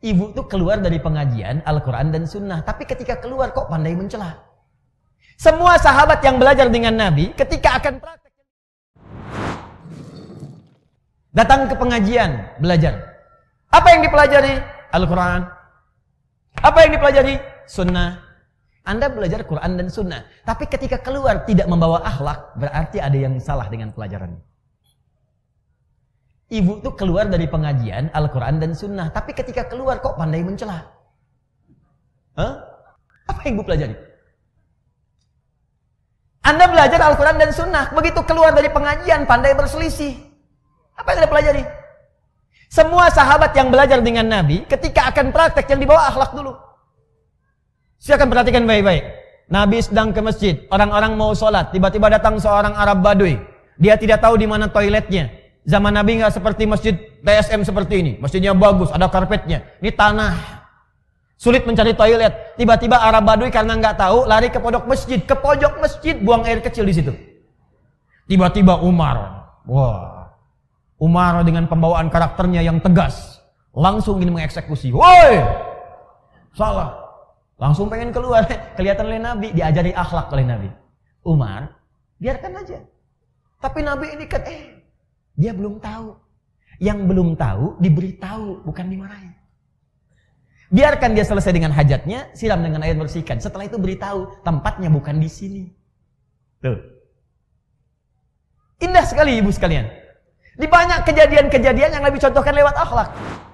Ibu tuh keluar dari pengajian Al-Quran dan Sunnah. Tapi ketika keluar kok pandai mencela. Semua sahabat yang belajar dengan Nabi ketika akan praktek. Datang ke pengajian, belajar. Apa yang dipelajari? Al-Quran. Apa yang dipelajari? Sunnah. Anda belajar Quran dan Sunnah. Tapi ketika keluar tidak membawa akhlak, berarti ada yang salah dengan pelajarannya. Ibu tuh keluar dari pengajian Al-Quran dan Sunnah, tapi ketika keluar kok pandai mencela. Hah? Apa yang ibu pelajari? Anda belajar Al-Quran dan Sunnah, begitu keluar dari pengajian pandai berselisih. Apa yang Anda pelajari? Semua sahabat yang belajar dengan Nabi, ketika akan praktek yang dibawa akhlak dulu. akan perhatikan baik-baik. Nabi sedang ke masjid, orang-orang mau sholat, tiba-tiba datang seorang Arab Baduy. Dia tidak tahu di mana toiletnya Zaman Nabi nggak seperti masjid TSM seperti ini. Masjidnya bagus, ada karpetnya. Ini tanah. Sulit mencari toilet. Tiba-tiba Arab Badui karena nggak tahu lari ke pojok masjid, ke pojok masjid buang air kecil di situ. Tiba-tiba Umar, wah, Umar dengan pembawaan karakternya yang tegas, langsung ingin mengeksekusi. Woi, salah. Langsung pengen keluar. Kelihatan oleh Nabi, diajari akhlak oleh Nabi. Umar, biarkan aja. Tapi Nabi ini kan, eh, dia belum tahu. Yang belum tahu diberitahu, bukan dimarahin. Biarkan dia selesai dengan hajatnya, siram dengan air bersihkan. Setelah itu beritahu, tempatnya bukan di sini. Tuh. Indah sekali ibu sekalian. Di banyak kejadian-kejadian yang lebih contohkan lewat akhlak.